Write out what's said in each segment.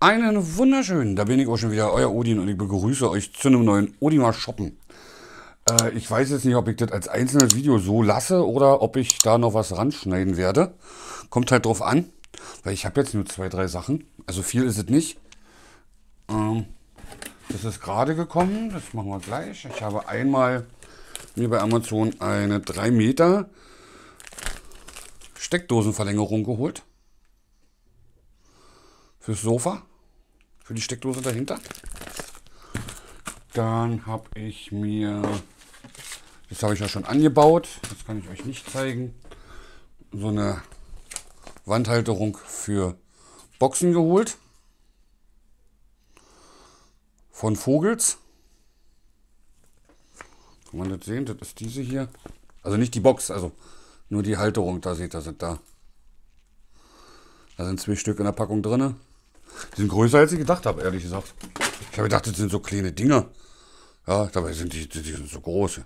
Einen wunderschönen, da bin ich auch schon wieder, euer Odin und ich begrüße euch zu einem neuen Odima Shoppen. Äh, ich weiß jetzt nicht, ob ich das als einzelnes Video so lasse oder ob ich da noch was ranschneiden werde. Kommt halt drauf an, weil ich habe jetzt nur zwei, drei Sachen. Also viel ist es nicht. Ähm, das ist gerade gekommen, das machen wir gleich. Ich habe einmal mir bei Amazon eine 3 Meter Steckdosenverlängerung geholt. Fürs Sofa. Für die Steckdose dahinter. Dann habe ich mir, das habe ich ja schon angebaut, das kann ich euch nicht zeigen, so eine Wandhalterung für Boxen geholt. Von Vogels. Kann man das sehen? Das ist diese hier. Also nicht die Box, also nur die Halterung. Da seht ihr, sind da. Da sind zwei Stück in der Packung drin. Die sind größer, als ich gedacht habe, ehrlich gesagt. Ich habe gedacht, das sind so kleine Dinger. Ja, dabei sind die, die sind so große.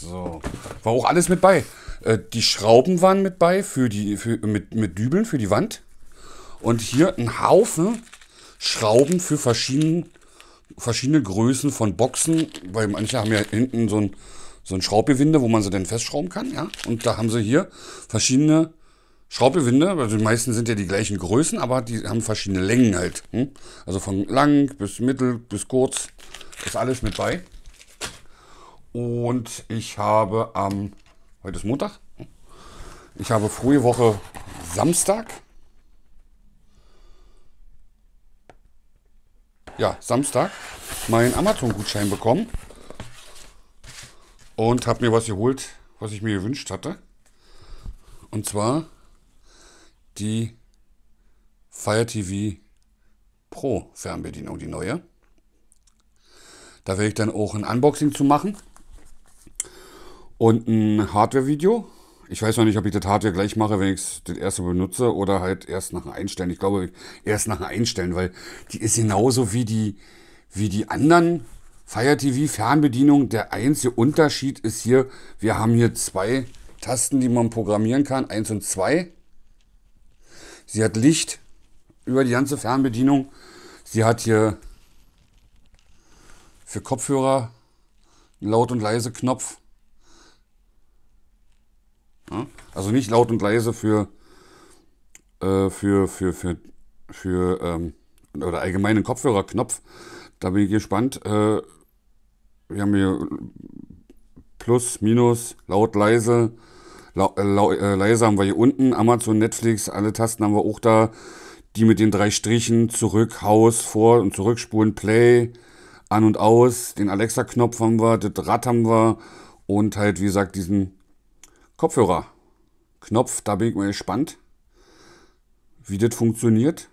So. War auch alles mit bei. Äh, die Schrauben waren mit bei für die, für, mit, mit Dübeln für die Wand. Und hier ein Haufen Schrauben für verschiedene, verschiedene Größen von Boxen. Weil manche haben ja hinten so ein, so ein Schraubgewinde, wo man sie dann festschrauben kann. Ja? Und da haben sie hier verschiedene Schraubgewinde, also die meisten sind ja die gleichen Größen, aber die haben verschiedene Längen halt. Hm? Also von lang bis mittel bis kurz ist alles mit bei. Und ich habe am, heute ist Montag, ich habe frühe Woche Samstag. Ja, Samstag meinen Amazon-Gutschein bekommen und habe mir was geholt, was ich mir gewünscht hatte. Und zwar die Fire TV Pro Fernbedienung, die neue. Da werde ich dann auch ein Unboxing zu machen und ein Hardware-Video. Ich weiß noch nicht, ob ich das Hardware gleich mache, wenn ich es das erste benutze oder halt erst nach dem Einstellen. Ich glaube, erst nach dem Einstellen, weil die ist genauso wie die, wie die anderen Fire TV Fernbedienungen. Der einzige Unterschied ist hier, wir haben hier zwei Tasten, die man programmieren kann, eins und zwei. Sie hat Licht über die ganze Fernbedienung. Sie hat hier für Kopfhörer einen laut und leise Knopf. Ja? Also nicht laut und leise für, äh, für, für, für, für ähm, oder allgemeinen Kopfhörerknopf. Da bin ich gespannt. Äh, wir haben hier Plus, Minus, laut, leise. La äh, Leise äh, haben wir hier unten, Amazon, Netflix, alle Tasten haben wir auch da. Die mit den drei Strichen, zurück, Haus, vor und zurückspulen, Play, an und aus, den Alexa-Knopf haben wir, das Rad haben wir und halt, wie gesagt, diesen Kopfhörer-Knopf. Da bin ich mal gespannt, wie das funktioniert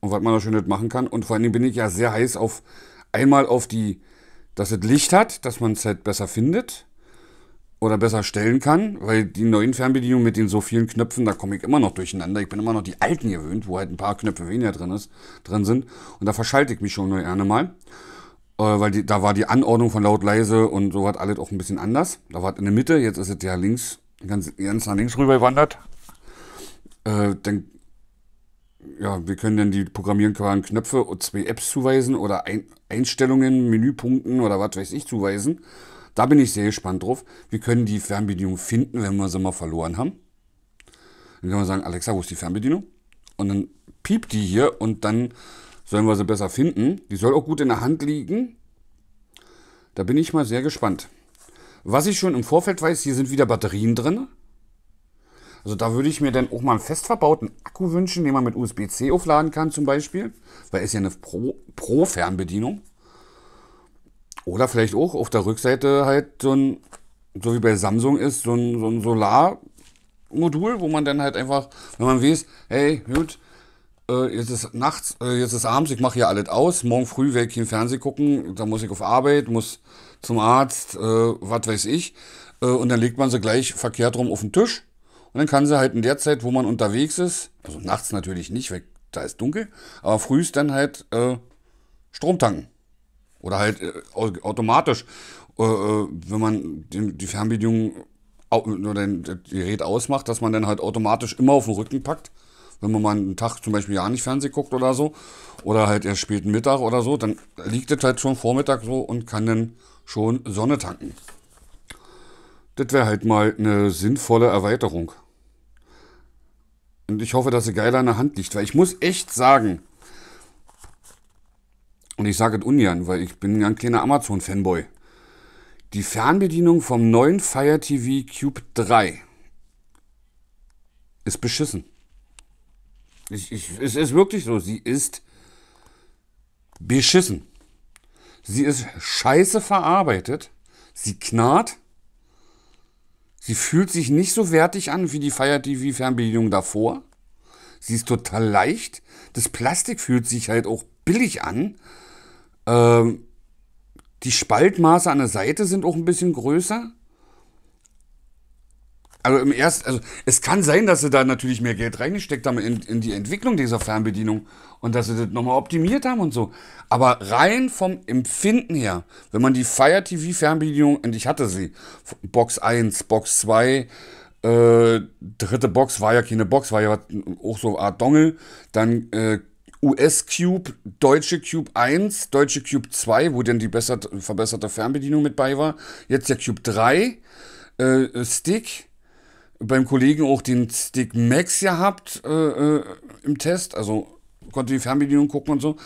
und was man da schön machen kann. Und vor allen Dingen bin ich ja sehr heiß auf einmal auf die, dass es Licht hat, dass man es halt besser findet oder besser stellen kann, weil die neuen Fernbedienungen mit den so vielen Knöpfen, da komme ich immer noch durcheinander. Ich bin immer noch die alten gewöhnt, wo halt ein paar Knöpfe weniger drin, ist, drin sind. Und da verschalte ich mich schon nur gerne mal. Äh, weil die, da war die Anordnung von laut leise und so was alles auch ein bisschen anders. Da war es in der Mitte, jetzt ist es ja links, ganz, ganz nach links rüber gewandert. Äh, dann, ja, wir können dann die programmierbaren Knöpfe und zwei Apps zuweisen oder ein, Einstellungen, Menüpunkten oder was weiß ich zuweisen. Da bin ich sehr gespannt drauf. Wir können die Fernbedienung finden, wenn wir sie mal verloren haben. Dann können wir sagen, Alexa, wo ist die Fernbedienung? Und dann piept die hier und dann sollen wir sie besser finden. Die soll auch gut in der Hand liegen. Da bin ich mal sehr gespannt. Was ich schon im Vorfeld weiß, hier sind wieder Batterien drin. Also da würde ich mir dann auch mal einen fest verbauten Akku wünschen, den man mit USB-C aufladen kann zum Beispiel. Weil es ja eine Pro-Fernbedienung. pro fernbedienung pro oder vielleicht auch auf der Rückseite halt so ein, so wie bei Samsung ist, so ein, so ein Solarmodul, wo man dann halt einfach, wenn man weiß, hey, gut, äh, jetzt ist nachts, äh, jetzt ist abends, ich mache hier alles aus, morgen früh werde ich hier im Fernsehen gucken, dann muss ich auf Arbeit, muss zum Arzt, äh, was weiß ich. Äh, und dann legt man sie gleich verkehrt rum auf den Tisch. Und dann kann sie halt in der Zeit, wo man unterwegs ist, also nachts natürlich nicht, weil da ist dunkel, aber frühst dann halt äh, Strom tanken. Oder halt äh, automatisch, äh, äh, wenn man den, die Fernbedienung oder das Gerät ausmacht, dass man dann halt automatisch immer auf den Rücken packt. Wenn man mal einen Tag zum Beispiel ja nicht Fernsehen guckt oder so, oder halt erst späten Mittag oder so, dann liegt das halt schon Vormittag so und kann dann schon Sonne tanken. Das wäre halt mal eine sinnvolle Erweiterung. Und ich hoffe, dass sie geil an der Hand liegt, weil ich muss echt sagen, und ich sage es ungern, weil ich bin ja ein kleiner Amazon-Fanboy, die Fernbedienung vom neuen Fire TV Cube 3 ist beschissen. Ich, ich, es ist wirklich so, sie ist beschissen. Sie ist scheiße verarbeitet, sie knarrt, sie fühlt sich nicht so wertig an wie die Fire TV Fernbedienung davor. Sie ist total leicht. Das Plastik fühlt sich halt auch billig an. Ähm, die Spaltmaße an der Seite sind auch ein bisschen größer. Also im ersten, also es kann sein, dass sie da natürlich mehr Geld reingesteckt haben in, in die Entwicklung dieser Fernbedienung und dass sie das nochmal optimiert haben und so. Aber rein vom Empfinden her, wenn man die Fire TV Fernbedienung, und ich hatte sie, Box 1, Box 2, äh, dritte Box war ja keine Box, war ja auch so eine Art Dongel, dann äh, US-Cube, deutsche Cube 1, deutsche Cube 2, wo denn die besser, verbesserte Fernbedienung mit bei war. Jetzt der Cube 3, äh, Stick. Beim Kollegen auch den Stick Max gehabt äh, äh, im Test. Also konnte die Fernbedienung gucken und so.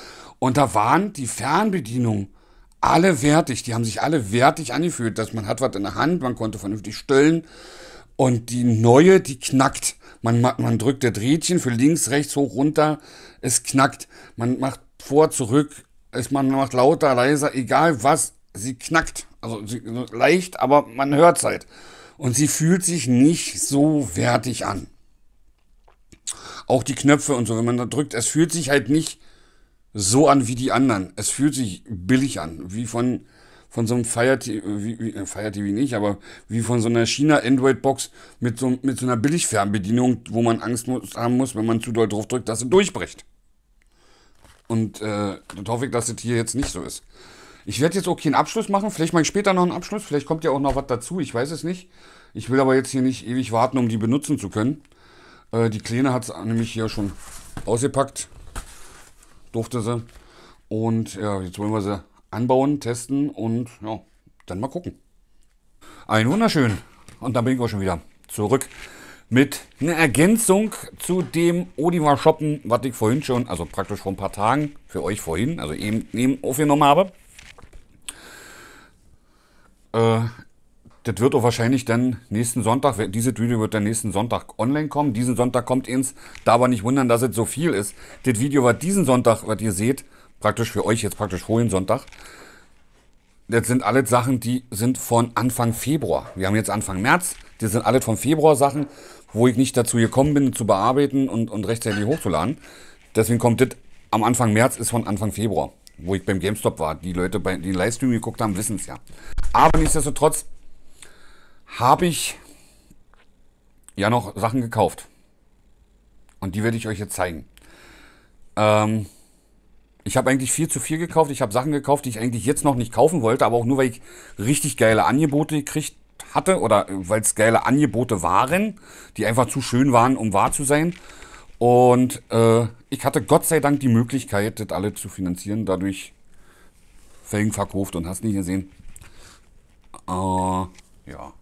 Und da waren die Fernbedienungen alle wertig. Die haben sich alle wertig angefühlt, dass man hat was in der Hand, man konnte vernünftig stellen. Und die neue, die knackt. Man, man drückt der Drehtchen für links, rechts, hoch, runter. Es knackt. Man macht vor, zurück. Es, man macht lauter, leiser, egal was. Sie knackt. Also sie, leicht, aber man hört es halt. Und sie fühlt sich nicht so wertig an. Auch die Knöpfe und so, wenn man da drückt, es fühlt sich halt nicht so an wie die anderen. Es fühlt sich billig an, wie von von so einem Fire TV, wie, äh, Fire TV nicht, aber wie von so einer China-Android-Box mit so, mit so einer Billigfernbedienung, wo man Angst muss, haben muss, wenn man zu doll drauf drückt, dass sie durchbricht. Und äh, dann hoffe ich, dass das hier jetzt nicht so ist. Ich werde jetzt auch keinen Abschluss machen. Vielleicht mache ich später noch einen Abschluss. Vielleicht kommt ja auch noch was dazu. Ich weiß es nicht. Ich will aber jetzt hier nicht ewig warten, um die benutzen zu können. Äh, die Kleine hat es nämlich hier schon ausgepackt. Durfte sie. Und ja, jetzt wollen wir sie anbauen, testen und ja, dann mal gucken. Ein wunderschön. Und dann bin ich auch schon wieder zurück mit einer Ergänzung zu dem Odivar Shoppen, was ich vorhin schon, also praktisch vor ein paar Tagen, für euch vorhin, also eben, eben aufgenommen habe. Äh, das wird auch wahrscheinlich dann nächsten Sonntag, dieses Video wird dann nächsten Sonntag online kommen. Diesen Sonntag kommt ins, da aber nicht wundern, dass es so viel ist. Das Video, war diesen Sonntag, was ihr seht, praktisch für euch jetzt praktisch vorhin Sonntag. Das sind alles Sachen, die sind von Anfang Februar. Wir haben jetzt Anfang März. Das sind alles von Februar Sachen, wo ich nicht dazu gekommen bin, zu bearbeiten und, und rechtzeitig hochzuladen. Deswegen kommt das am Anfang März, ist von Anfang Februar, wo ich beim GameStop war. Die Leute, bei, die den Livestream geguckt haben, wissen es ja. Aber nichtsdestotrotz habe ich ja noch Sachen gekauft. Und die werde ich euch jetzt zeigen. Ähm, ich habe eigentlich viel zu viel gekauft. Ich habe Sachen gekauft, die ich eigentlich jetzt noch nicht kaufen wollte, aber auch nur, weil ich richtig geile Angebote gekriegt hatte oder äh, weil es geile Angebote waren, die einfach zu schön waren, um wahr zu sein. Und äh, ich hatte Gott sei Dank die Möglichkeit, das alle zu finanzieren. Dadurch Felgen verkauft und hast nicht gesehen. Äh, ja.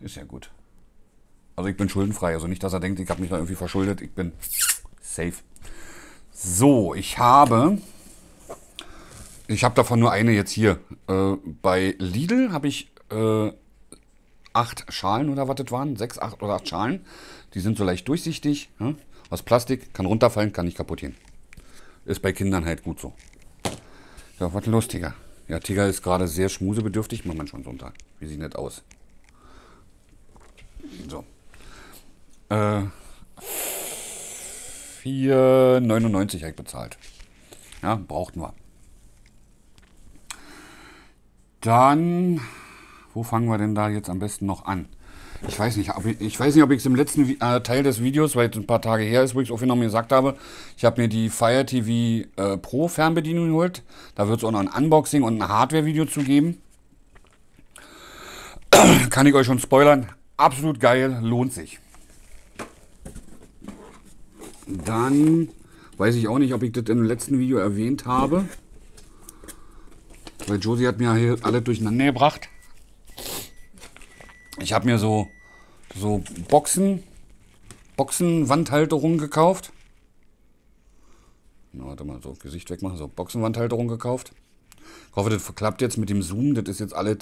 Ist ja gut. Also ich bin schuldenfrei. Also nicht, dass er denkt, ich habe mich da irgendwie verschuldet. Ich bin safe. So, ich habe. Ich habe davon nur eine jetzt hier. Äh, bei Lidl habe ich äh, acht Schalen oder was das waren. Sechs, acht oder acht Schalen. Die sind so leicht durchsichtig. Hm? Aus Plastik. Kann runterfallen, kann nicht kaputt gehen. Ist bei Kindern halt gut so. Ja, was los, Tiger? Ja, Tiger ist gerade sehr schmusebedürftig. Macht man schon so unter. Wie sieht nicht aus. So. Äh. 4,99 habe bezahlt. Ja, braucht nur. Dann, wo fangen wir denn da jetzt am besten noch an? Ich weiß nicht, ich, ich weiß nicht, ob ich es im letzten äh, Teil des Videos, weil es ein paar Tage her ist, wo ich es aufgenommen gesagt habe, ich habe mir die Fire TV äh, Pro Fernbedienung geholt. Da wird es auch noch ein Unboxing und ein Hardware-Video zu geben. Kann ich euch schon spoilern. Absolut geil, lohnt sich. Dann weiß ich auch nicht, ob ich das im letzten Video erwähnt habe. Weil Josie hat mir hier alle durcheinander gebracht. Ich habe mir so, so Boxen, Boxenwandhalterung gekauft. Na, warte mal, so Gesicht wegmachen, so Boxenwandhalterung gekauft. Ich hoffe, das klappt jetzt mit dem Zoom. Das ist jetzt alles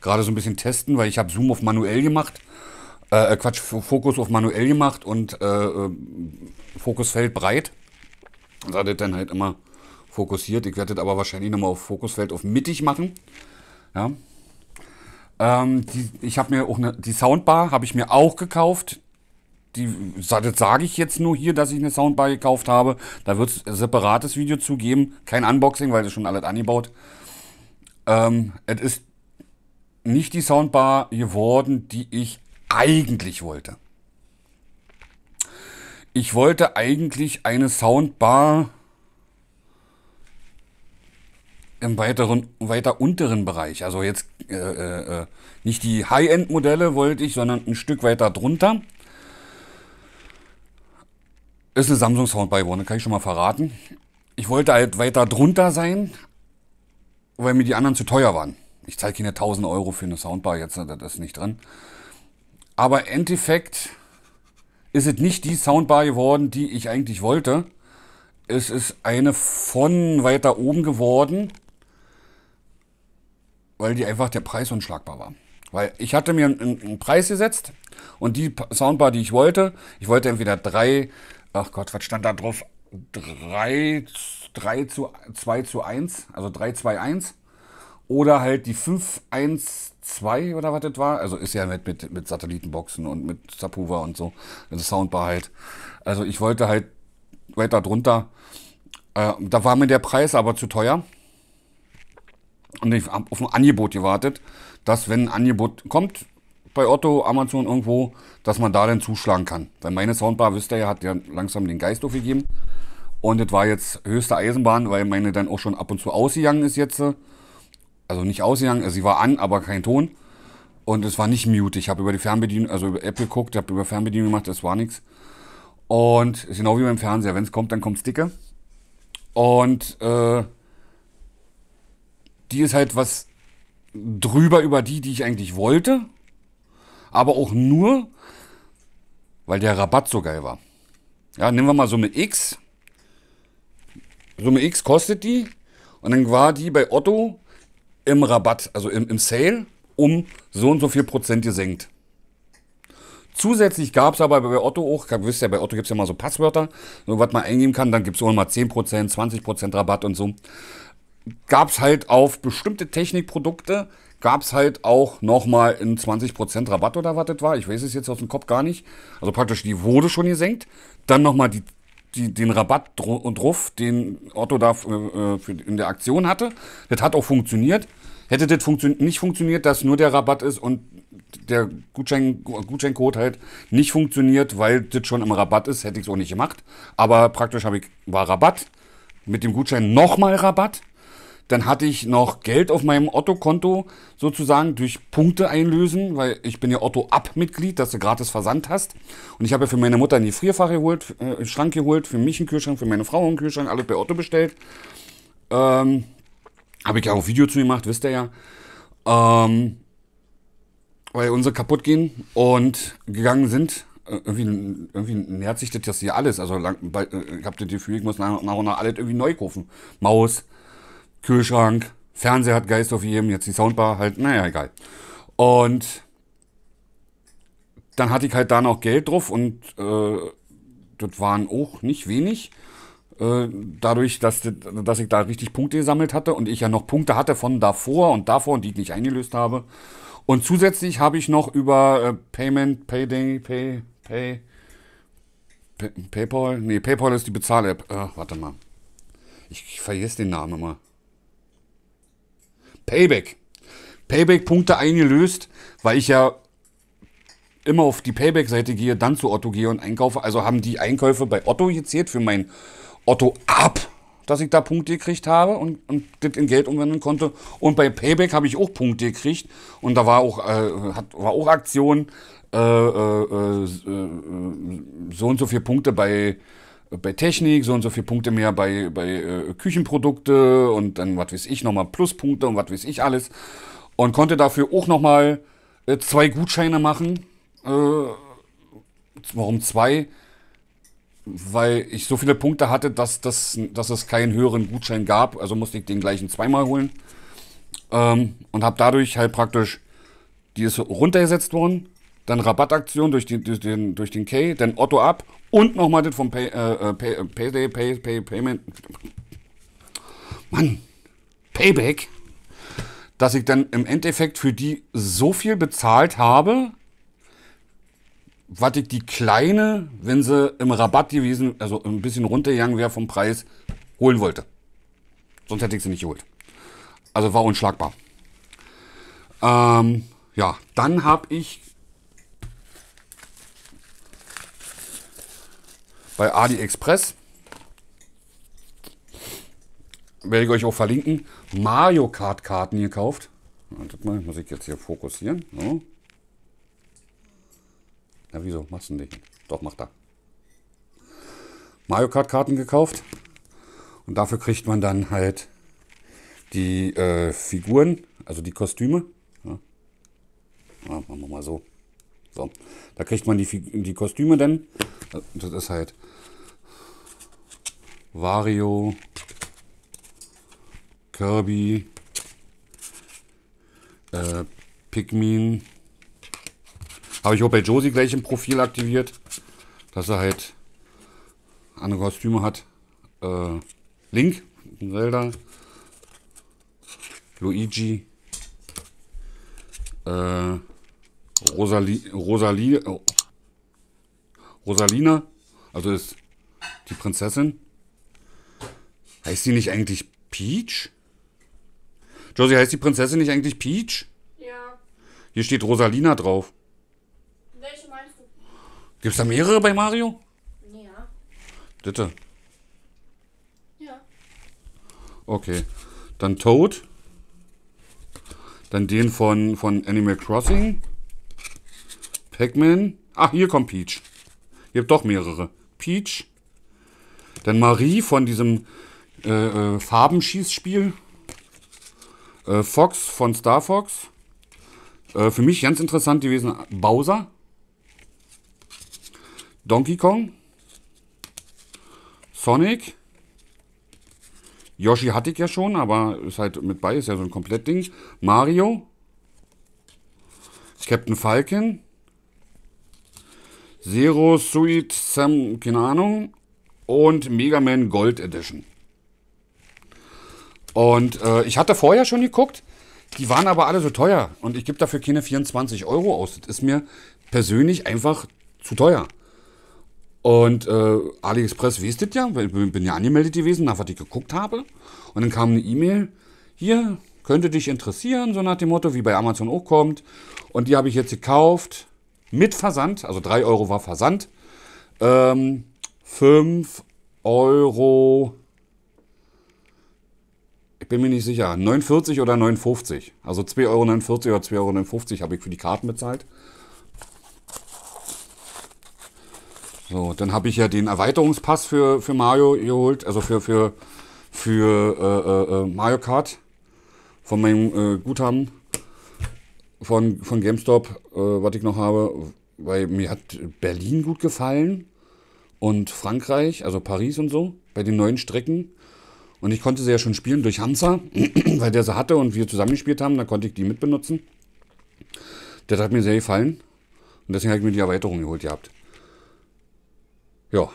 gerade so ein bisschen testen, weil ich habe Zoom auf manuell gemacht äh, äh, Quatsch, Fokus auf manuell gemacht und äh, ähm, Fokusfeld breit. Das hat dann halt immer fokussiert. Ich werde das aber wahrscheinlich nochmal auf Fokusfeld auf mittig machen. Ja. Ähm, die, ich habe mir auch eine, die Soundbar habe ich mir auch gekauft. Die, das sage ich jetzt nur hier, dass ich eine Soundbar gekauft habe. Da wird es ein separates Video zu geben. Kein Unboxing, weil das schon alles angebaut. Ähm, es ist nicht die Soundbar geworden, die ich eigentlich wollte. Ich wollte eigentlich eine Soundbar im weiteren, weiter unteren Bereich. Also jetzt äh, äh, äh nicht die High-End-Modelle wollte ich, sondern ein Stück weiter drunter. Ist eine Samsung Soundbar geworden, kann ich schon mal verraten. Ich wollte halt weiter drunter sein, weil mir die anderen zu teuer waren. Ich zeige hier 1000 Euro für eine Soundbar, jetzt das ist nicht drin. Aber im Endeffekt ist es nicht die Soundbar geworden, die ich eigentlich wollte. Es ist eine von weiter oben geworden, weil die einfach der Preis unschlagbar war. Weil ich hatte mir einen, einen Preis gesetzt und die Soundbar, die ich wollte, ich wollte entweder drei, ach Gott, was stand da drauf? 3, 3 zu 2 zu 1, also 3, 2, 1. Oder halt die 5, 1, 2 oder was das war. Also ist ja mit, mit, mit Satellitenboxen und mit Subwoofer und so. Also Soundbar halt. Also ich wollte halt weiter drunter. Äh, da war mir der Preis aber zu teuer. Und ich habe auf ein Angebot gewartet, dass wenn ein Angebot kommt, bei Otto, Amazon irgendwo, dass man da dann zuschlagen kann. Weil meine Soundbar, wisst ihr ja, hat ja langsam den Geist aufgegeben. Und das war jetzt höchste Eisenbahn, weil meine dann auch schon ab und zu ausgegangen ist jetzt. Äh, also nicht ausgegangen, also sie war an, aber kein Ton. Und es war nicht mute. Ich habe über die Fernbedienung, also über App geguckt, habe über Fernbedienung gemacht, das war nichts. Und ist genau wie beim Fernseher. Wenn es kommt, dann kommt es dicke. Und äh, die ist halt was drüber über die, die ich eigentlich wollte. Aber auch nur, weil der Rabatt so geil war. Ja, nehmen wir mal Summe X. Summe X kostet die. Und dann war die bei Otto im Rabatt, also im, im Sale, um so und so viel Prozent gesenkt. Zusätzlich gab es aber bei Otto auch, ihr wisst ja, bei Otto gibt es ja mal so Passwörter, so was man eingeben kann, dann gibt es auch mal 10%, 20% Rabatt und so. Gab es halt auf bestimmte Technikprodukte, gab es halt auch nochmal in 20% Rabatt oder was das war. Ich weiß es jetzt aus dem Kopf gar nicht. Also praktisch, die wurde schon gesenkt. Dann nochmal die die, den Rabatt und Ruf, den Otto da äh, äh, für, in der Aktion hatte. Das hat auch funktioniert. Hätte das funktio nicht funktioniert, dass nur der Rabatt ist und der Gutschein, Gutscheincode halt nicht funktioniert, weil das schon im Rabatt ist, hätte ich es auch nicht gemacht. Aber praktisch ich, war Rabatt, mit dem Gutschein nochmal Rabatt dann hatte ich noch Geld auf meinem Otto-Konto sozusagen durch Punkte einlösen, weil ich bin ja Otto-Ab-Mitglied, dass du gratis Versand hast. Und ich habe ja für meine Mutter einen Gefrierfach geholt, äh, einen Schrank geholt, für mich einen Kühlschrank, für meine Frau einen Kühlschrank, alles bei Otto bestellt. Ähm, habe ich ja auch Video zu gemacht, wisst ihr ja. Ähm, weil unsere kaputt gehen und gegangen sind. Äh, irgendwie, irgendwie nähert sich das hier alles. Also lang, äh, ich habe das Gefühl, ich muss nach und nach alles irgendwie neu kaufen. Maus, Kühlschrank, Fernseher hat Geist auf jedem, jetzt die Soundbar halt, naja, egal. Und dann hatte ich halt da noch Geld drauf und äh, das waren auch nicht wenig. Äh, dadurch, dass, dass ich da richtig Punkte gesammelt hatte und ich ja noch Punkte hatte von davor und davor und die ich nicht eingelöst habe. Und zusätzlich habe ich noch über äh, Payment, Payday, Pay, Pay, PayPal, nee, PayPal ist die Bezahl-App. Äh, warte mal. Ich, ich vergesse den Namen immer. Payback. Payback-Punkte eingelöst, weil ich ja immer auf die Payback-Seite gehe, dann zu Otto gehe und einkaufe. Also haben die Einkäufe bei Otto gezählt für mein Otto ab, dass ich da Punkte gekriegt habe und, und das in Geld umwenden konnte. Und bei Payback habe ich auch Punkte gekriegt und da war auch, äh, hat, war auch Aktion, äh, äh, äh, äh so und so viele Punkte bei bei Technik so und so viele Punkte mehr bei, bei äh, Küchenprodukte und dann, was weiß ich, nochmal Pluspunkte und was weiß ich alles. Und konnte dafür auch nochmal äh, zwei Gutscheine machen. Äh, warum zwei? Weil ich so viele Punkte hatte, dass, dass, dass es keinen höheren Gutschein gab. Also musste ich den gleichen zweimal holen. Ähm, und habe dadurch halt praktisch, die ist runtergesetzt worden dann Rabattaktion durch, die, durch, den, durch den K, dann Otto ab und nochmal das vom Pay, äh, äh Pay, Pay, Pay, Payment. Mann, Payback, dass ich dann im Endeffekt für die so viel bezahlt habe, was ich die kleine, wenn sie im Rabatt gewesen, also ein bisschen runtergegangen wäre vom Preis, holen wollte. Sonst hätte ich sie nicht geholt. Also war unschlagbar. Ähm, ja, dann habe ich bei AliExpress. Werde ich euch auch verlinken. Mario Kart Karten gekauft. Wartet mal, muss ich jetzt hier fokussieren. So. Na wieso, machst du nicht? Doch, mach da. Mario Kart Karten gekauft. Und dafür kriegt man dann halt die äh, Figuren, also die Kostüme. Ja. Ja, machen wir mal so. So, da kriegt man die, die Kostüme denn. Das ist halt Wario, Kirby, äh, Pikmin. Habe ich auch bei Josie gleich im Profil aktiviert, dass er halt andere Kostüme hat. Äh, Link, Zelda, Luigi, äh, Rosalie, Rosalie, oh. Rosalina, also ist die Prinzessin. Heißt sie nicht eigentlich Peach? Josie, heißt die Prinzessin nicht eigentlich Peach? Ja. Hier steht Rosalina drauf. Welche meinst du? Gibt es da mehrere bei Mario? Ja. Bitte. Ja. Okay. Dann Toad. Dann den von, von Animal Crossing. Pac-Man. Ach, hier kommt Peach. Ihr habt doch mehrere. Peach. Dann Marie von diesem äh, äh, Farbenschießspiel. Äh, Fox von Star Fox. Äh, für mich ganz interessant gewesen Bowser. Donkey Kong. Sonic. Yoshi hatte ich ja schon, aber ist halt mit bei, ist ja so ein Komplettding. Mario. Captain Falcon. Zero Suite Sam, keine Ahnung, und Mega Man Gold Edition. Und äh, ich hatte vorher schon geguckt, die waren aber alle so teuer und ich gebe dafür keine 24 Euro aus. Das ist mir persönlich einfach zu teuer. Und äh, AliExpress wisst ihr ja, weil ich bin ja angemeldet gewesen, nach was ich geguckt habe. Und dann kam eine E-Mail, hier, könnte dich interessieren, so nach dem Motto, wie bei Amazon auch kommt. Und die habe ich jetzt gekauft mit Versand, also 3 Euro war Versand, ähm, 5 Euro, ich bin mir nicht sicher, 49 oder 59. Also 2,49 Euro oder 2,59 Euro habe ich für die Karten bezahlt. So, dann habe ich ja den Erweiterungspass für, für Mario geholt, also für, für, für äh, äh, äh Mario Kart von meinem äh, Guthaben von, von GameStop, äh, was ich noch habe, weil mir hat Berlin gut gefallen und Frankreich, also Paris und so, bei den neuen Strecken. Und ich konnte sie ja schon spielen durch Hansa, weil der sie hatte und wir zusammen gespielt haben, da konnte ich die mitbenutzen. Das hat mir sehr gefallen und deswegen habe ich mir die Erweiterung geholt gehabt. Ja.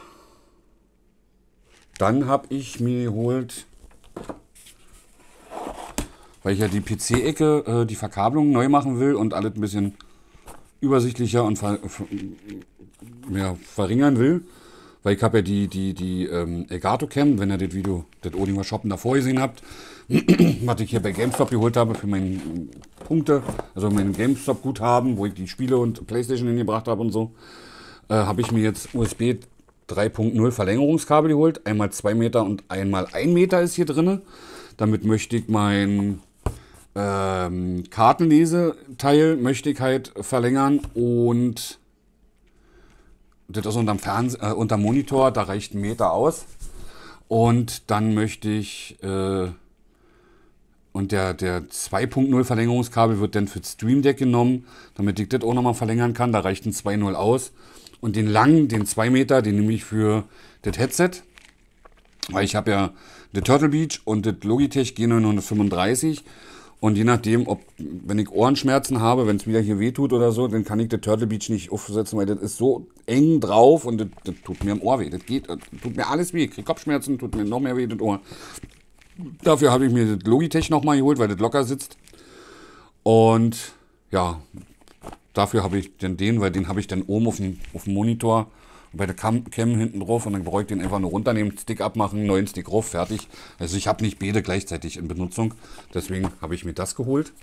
Dann habe ich mir geholt weil ich ja die PC-Ecke, äh, die Verkabelung neu machen will und alles ein bisschen übersichtlicher und ver ja, verringern will. Weil ich habe ja die, die, die ähm, Elgato Cam, wenn ihr das Video, das Odinger Shoppen davor gesehen habt, was ich hier bei GameStop geholt habe für meine äh, Punkte, also mein GameStop-Guthaben, wo ich die Spiele und Playstation hingebracht habe und so, äh, habe ich mir jetzt USB 3.0 Verlängerungskabel geholt. Einmal 2 Meter und einmal 1 Meter ist hier drin. Damit möchte ich mein ähm, Kartenleseteil möchte ich halt verlängern und das ist unterm, Fernse äh, unterm Monitor, da reicht ein Meter aus. Und dann möchte ich, äh, und der, der 2.0 Verlängerungskabel wird dann für Stream Deck genommen, damit ich das auch nochmal verlängern kann, da reicht ein 2.0 aus. Und den langen, den 2 Meter, den nehme ich für das Headset, weil ich habe ja The Turtle Beach und das Logitech G935 und je nachdem, ob, wenn ich Ohrenschmerzen habe, wenn es wieder hier wehtut oder so, dann kann ich das Turtle Beach nicht aufsetzen, weil das ist so eng drauf und das, das tut mir im Ohr weh. Das geht, das tut mir alles weh. Ich krieg Kopfschmerzen, tut mir noch mehr weh, das Ohr. Dafür habe ich mir das Logitech nochmal geholt, weil das locker sitzt. Und ja, dafür habe ich dann den, weil den habe ich dann oben auf dem, auf dem Monitor bei der Cam, Cam hinten drauf und dann brauche ich den einfach nur runternehmen, Stick abmachen, neuen Stick drauf, fertig. Also ich habe nicht beide gleichzeitig in Benutzung, deswegen habe ich mir das geholt.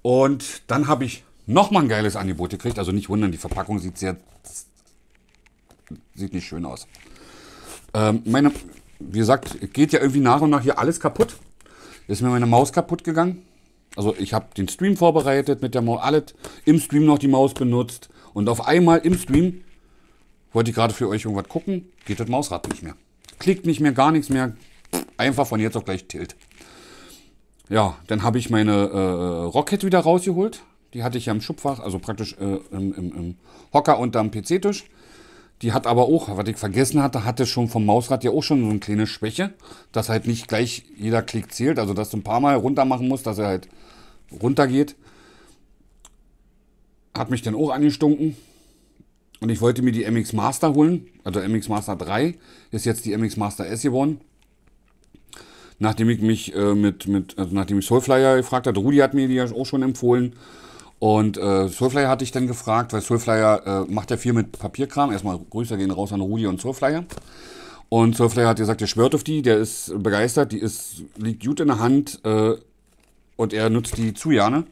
Und dann habe ich nochmal ein geiles Angebot gekriegt, also nicht wundern, die Verpackung sieht sehr, sieht nicht schön aus. Ähm, meine, wie gesagt, geht ja irgendwie nach und nach hier alles kaputt. Ist mir meine Maus kaputt gegangen. Also ich habe den Stream vorbereitet mit der Maus, alles im Stream noch die Maus benutzt und auf einmal im Stream wollte ich gerade für euch irgendwas gucken, geht das Mausrad nicht mehr. Klickt nicht mehr, gar nichts mehr. Einfach von jetzt auf gleich tilt. Ja, dann habe ich meine äh, äh Rocket wieder rausgeholt. Die hatte ich ja im Schubfach, also praktisch äh, im, im, im Hocker unterm PC-Tisch. Die hat aber auch, was ich vergessen hatte, hatte schon vom Mausrad ja auch schon so eine kleine Schwäche, dass halt nicht gleich jeder Klick zählt. Also, dass du ein paar Mal runter machen musst, dass er halt runtergeht. Hat mich dann auch angestunken. Und ich wollte mir die MX Master holen, also MX Master 3, ist jetzt die MX Master S geworden. Nachdem ich mich äh, mit, mit also nachdem ich Soulflyer gefragt hatte, Rudi hat mir die ja auch schon empfohlen. Und äh, Soulflyer hatte ich dann gefragt, weil Soulflyer äh, macht ja viel mit Papierkram. Erstmal Grüße gehen raus an Rudi und Soulflyer. Und Soulflyer hat gesagt, er schwört auf die, der ist begeistert, die ist, liegt gut in der Hand äh, und er nutzt die zu gerne.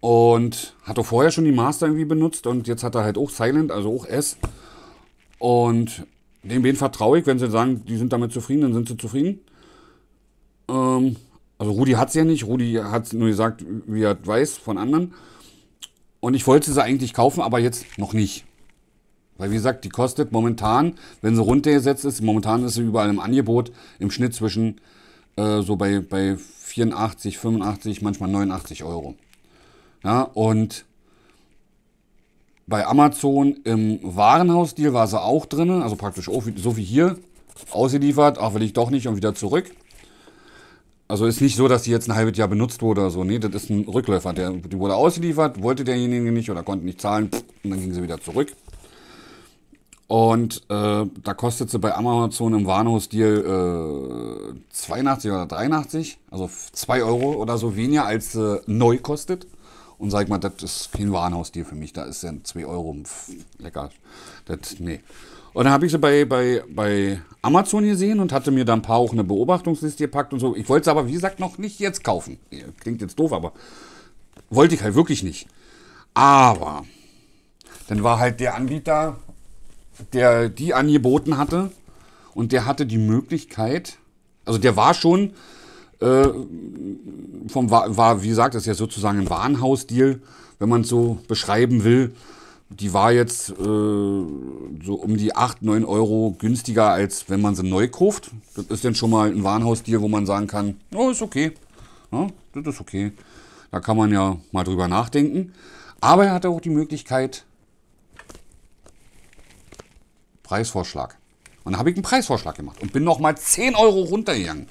Und hat hatte vorher schon die Master irgendwie benutzt und jetzt hat er halt auch Silent, also auch S. Und dem wen vertraue ich, wenn sie sagen, die sind damit zufrieden, dann sind sie zufrieden. Ähm, also Rudi hat es ja nicht, Rudi hat nur gesagt, wie er weiß von anderen. Und ich wollte sie eigentlich kaufen, aber jetzt noch nicht. Weil wie gesagt, die kostet momentan, wenn sie runtergesetzt ist, momentan ist sie überall im Angebot, im Schnitt zwischen äh, so bei, bei 84, 85, manchmal 89 Euro. Ja, und bei Amazon im Warenhausdeal war sie auch drin, also praktisch so wie hier, ausgeliefert, auch will ich doch nicht und wieder zurück. Also ist nicht so, dass die jetzt ein halbes Jahr benutzt wurde oder so. Nee, das ist ein Rückläufer. Der, die wurde ausgeliefert, wollte derjenige nicht oder konnte nicht zahlen und dann ging sie wieder zurück. Und äh, da kostet sie bei Amazon im Warenhausdeal äh, 82 oder 83, also 2 Euro oder so weniger, als äh, neu kostet und sag mal, das ist kein Warenhaustier für mich, da ist ja 2 Euro pf, lecker. Das, nee. Und dann habe ich sie bei, bei, bei Amazon gesehen und hatte mir da ein paar auch eine Beobachtungsliste gepackt und so. Ich wollte es aber, wie gesagt, noch nicht jetzt kaufen. Klingt jetzt doof, aber wollte ich halt wirklich nicht. Aber dann war halt der Anbieter, der die angeboten hatte und der hatte die Möglichkeit, also der war schon äh, vom, war, wie gesagt, das ist ja sozusagen ein Warenhausdeal, wenn man es so beschreiben will. Die war jetzt äh, so um die 8, 9 Euro günstiger, als wenn man sie neu kauft. Das ist dann schon mal ein Warenhausdeal, wo man sagen kann, oh, ist okay. Ja, das ist okay. Da kann man ja mal drüber nachdenken. Aber er hat auch die Möglichkeit, Preisvorschlag. Und da habe ich einen Preisvorschlag gemacht und bin nochmal 10 Euro runtergegangen.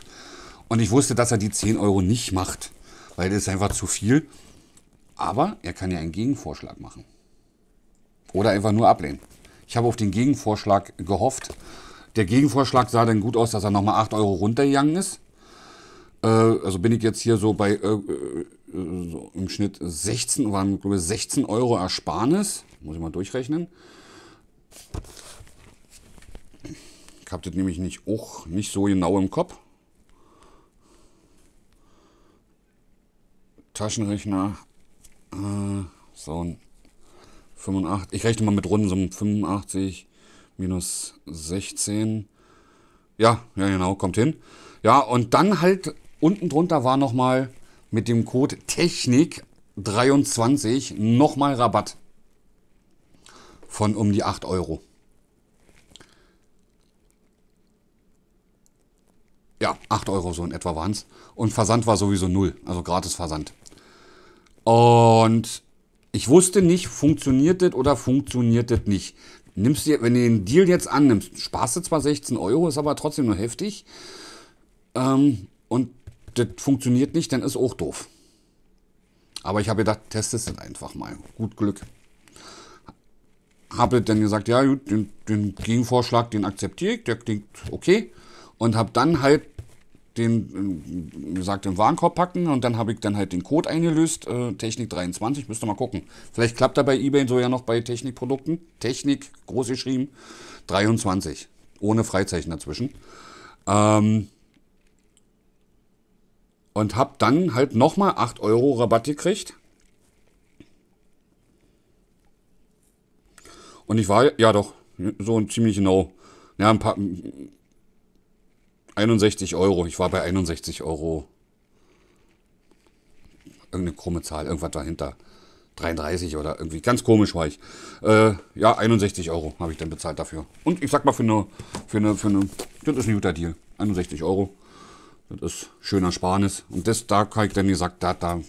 Und ich wusste, dass er die 10 Euro nicht macht, weil das ist einfach zu viel. Aber er kann ja einen Gegenvorschlag machen. Oder einfach nur ablehnen. Ich habe auf den Gegenvorschlag gehofft. Der Gegenvorschlag sah dann gut aus, dass er nochmal 8 Euro runtergegangen ist. Äh, also bin ich jetzt hier so bei äh, äh so im Schnitt 16, waren glaube ich 16 Euro Ersparnis. Muss ich mal durchrechnen. Ich habe das nämlich nicht, auch nicht so genau im Kopf. Taschenrechner, äh, so ein 85, ich rechne mal mit Runden, so ein 85 minus 16. Ja, ja genau, kommt hin. Ja, und dann halt unten drunter war nochmal mit dem Code Technik23 nochmal Rabatt von um die 8 Euro. Ja, 8 Euro so in etwa waren es. Und Versand war sowieso null, also gratis Versand. Und ich wusste nicht, funktioniert das oder funktioniert das nicht. Nimmst dir, wenn du den Deal jetzt annimmst, sparst du zwar 16 Euro, ist aber trotzdem nur heftig. Ähm, und das funktioniert nicht, dann ist auch doof. Aber ich habe gedacht, testest es einfach mal. Gut Glück. Habe dann gesagt, ja gut, den, den Gegenvorschlag, den akzeptiere ich, der klingt okay. Und habe dann halt den, ähm, wie gesagt, den Warenkorb packen und dann habe ich dann halt den Code eingelöst, äh, Technik 23, müsst ihr mal gucken. Vielleicht klappt er bei Ebay so ja noch bei Technikprodukten, Technik, groß geschrieben, 23, ohne Freizeichen dazwischen. Ähm, und habe dann halt nochmal 8 Euro Rabatt gekriegt. Und ich war, ja doch, so ziemlich genau, ja, ein paar, 61 Euro. Ich war bei 61 Euro. Irgendeine krumme Zahl, irgendwas dahinter. 33 oder irgendwie. Ganz komisch war ich. Äh, ja, 61 Euro habe ich dann bezahlt dafür. Und ich sag mal, für eine, für eine, für eine, das ist ein guter Deal. 61 Euro. Das ist schöner Sparnis. Und das, da habe ich dann gesagt, da, da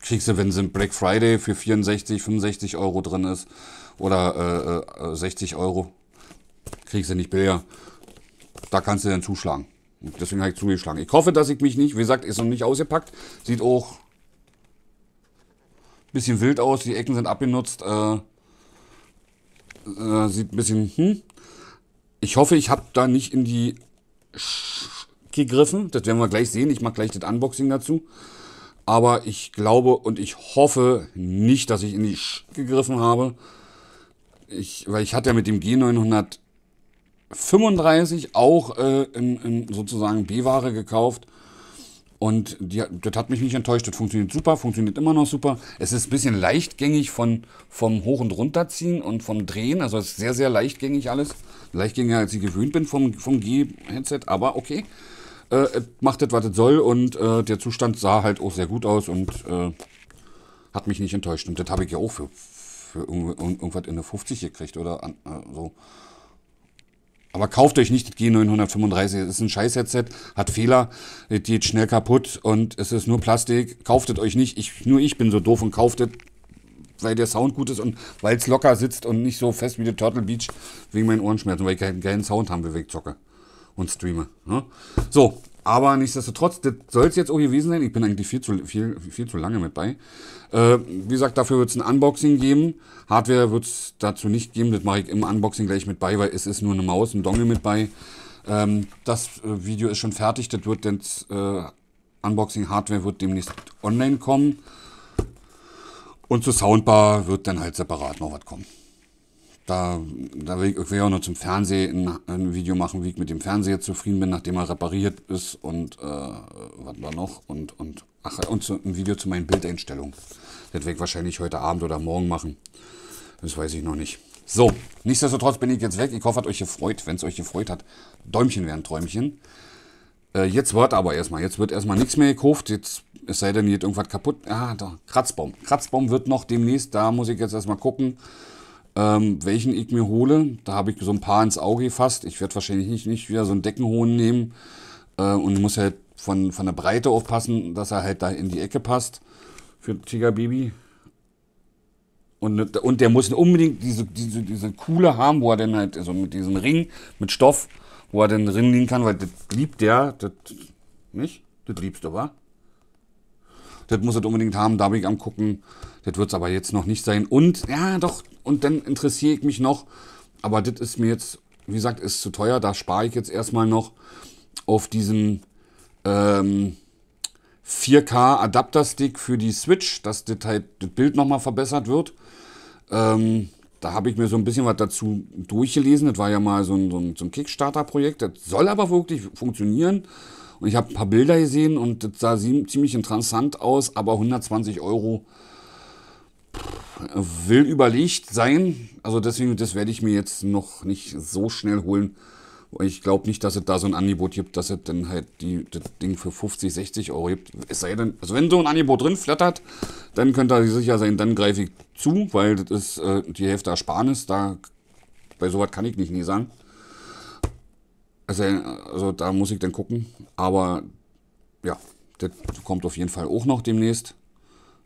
kriegst du, wenn es im Black Friday für 64, 65 Euro drin ist oder äh, äh, 60 Euro, kriegst du nicht billiger da kannst du dann zuschlagen. Und deswegen habe ich zugeschlagen. Ich hoffe, dass ich mich nicht, wie gesagt, ist noch nicht ausgepackt. Sieht auch ein bisschen wild aus. Die Ecken sind abgenutzt. Äh, äh, sieht ein bisschen, hm. Ich hoffe, ich habe da nicht in die Sch gegriffen. Das werden wir gleich sehen. Ich mache gleich das Unboxing dazu. Aber ich glaube und ich hoffe nicht, dass ich in die Sch gegriffen habe. Ich, weil ich hatte ja mit dem G900 35 auch äh, in, in sozusagen B-Ware gekauft. Und die, das hat mich nicht enttäuscht. Das funktioniert super, funktioniert immer noch super. Es ist ein bisschen leichtgängig von, vom Hoch- und Runterziehen und vom Drehen. Also es ist sehr, sehr leichtgängig alles. Leichtgängiger, als ich gewöhnt bin vom, vom G-Headset. Aber okay, äh, macht das, was es soll. Und äh, der Zustand sah halt auch sehr gut aus und äh, hat mich nicht enttäuscht. Und das habe ich ja auch für, für irgendwas in der 50 gekriegt oder an, äh, so. Aber kauft euch nicht das G935. Es ist ein Scheiß-Headset, hat Fehler, es geht schnell kaputt und es ist nur Plastik. Kauftet euch nicht. Ich, nur ich bin so doof und kauftet, weil der Sound gut ist und weil es locker sitzt und nicht so fest wie der Turtle Beach wegen meinen Ohrenschmerzen, weil ich keinen geilen Sound haben, bewegt zocke und streame. Ne? So, aber nichtsdestotrotz, das soll es jetzt auch gewesen sein. Ich bin eigentlich viel zu, viel, viel zu lange mit bei. Äh, wie gesagt, dafür wird es ein Unboxing geben. Hardware wird es dazu nicht geben. Das mache ich im Unboxing gleich mit bei, weil es ist nur eine Maus, ein Dongle mit bei. Ähm, das äh, Video ist schon fertig. Das wird dann äh, Unboxing Hardware wird demnächst online kommen. Und zur Soundbar wird dann halt separat noch was kommen. Da, da will ich irgendwie auch noch zum Fernsehen ein, ein, Video machen, wie ich mit dem Fernseher zufrieden bin, nachdem er repariert ist und äh, was war noch und und ach und so ein Video zu meinen Bildeinstellungen. Das werde ich wahrscheinlich heute Abend oder morgen machen. Das weiß ich noch nicht. So, nichtsdestotrotz bin ich jetzt weg. Ich hoffe, hat euch gefreut. Wenn es euch gefreut hat, Däumchen wären Träumchen. Äh, jetzt wird aber erstmal. Jetzt wird erstmal nichts mehr gekauft. Jetzt, es sei denn, hier irgendwas kaputt. Ah, da, Kratzbaum. Kratzbaum wird noch demnächst. Da muss ich jetzt erstmal gucken ähm, welchen ich mir hole. Da habe ich so ein paar ins Auge gefasst. Ich werde wahrscheinlich nicht, nicht wieder so einen Deckenhohn nehmen äh, und muss halt von, von der Breite aufpassen, dass er halt da in die Ecke passt für Tiger Baby. Und, ne, und der muss unbedingt diese, diese, diese coole haben, wo er dann halt, also mit diesem Ring, mit Stoff, wo er dann drin liegen kann, weil das liebt der, das, nicht? Das liebst du, wa? Das muss er unbedingt haben, da bin ich am gucken. Das wird es aber jetzt noch nicht sein. Und, ja, doch, und dann interessiere ich mich noch. Aber das ist mir jetzt, wie gesagt, ist zu teuer. Da spare ich jetzt erstmal noch auf diesen ähm, 4K-Adapter-Stick für die Switch, dass das, halt, das Bild nochmal verbessert wird. Ähm, da habe ich mir so ein bisschen was dazu durchgelesen. Das war ja mal so ein, so ein, so ein Kickstarter-Projekt. Das soll aber wirklich funktionieren. Und ich habe ein paar Bilder gesehen und das sah ziemlich interessant aus, aber 120 Euro will überlegt sein. Also deswegen, das werde ich mir jetzt noch nicht so schnell holen. Ich glaube nicht, dass es da so ein Angebot gibt, dass es dann halt die, das Ding für 50, 60 Euro gibt. Es sei denn, also wenn so ein Angebot drin flattert, dann könnt ihr sicher sein, dann greife ich zu, weil das ist äh, die Hälfte Ersparnis. Da, bei sowas kann ich nicht nie sagen. Also, also da muss ich dann gucken. Aber ja, das kommt auf jeden Fall auch noch demnächst.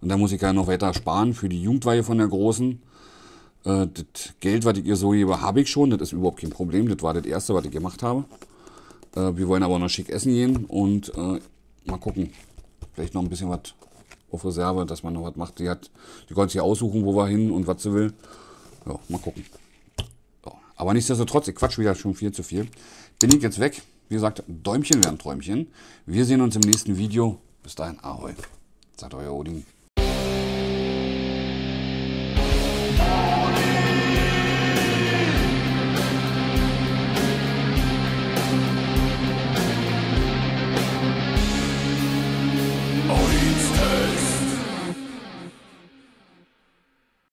Und da muss ich ja noch weiter sparen für die Jugendweihe von der Großen. Äh, das Geld, was ich ihr so gebe, habe ich schon. Das ist überhaupt kein Problem. Das war das Erste, was ich gemacht habe. Äh, wir wollen aber noch schick essen gehen und äh, mal gucken. Vielleicht noch ein bisschen was auf Reserve, dass man noch was macht. Die, hat, die konnte sich aussuchen, wo wir hin und was sie will. Ja, mal gucken. Ja. Aber nichtsdestotrotz, ich quatsch wieder schon viel zu viel. Bin ich jetzt weg. Wie gesagt, Däumchen wären Träumchen. Wir sehen uns im nächsten Video. Bis dahin, Ahoi. Sagt euer Odin.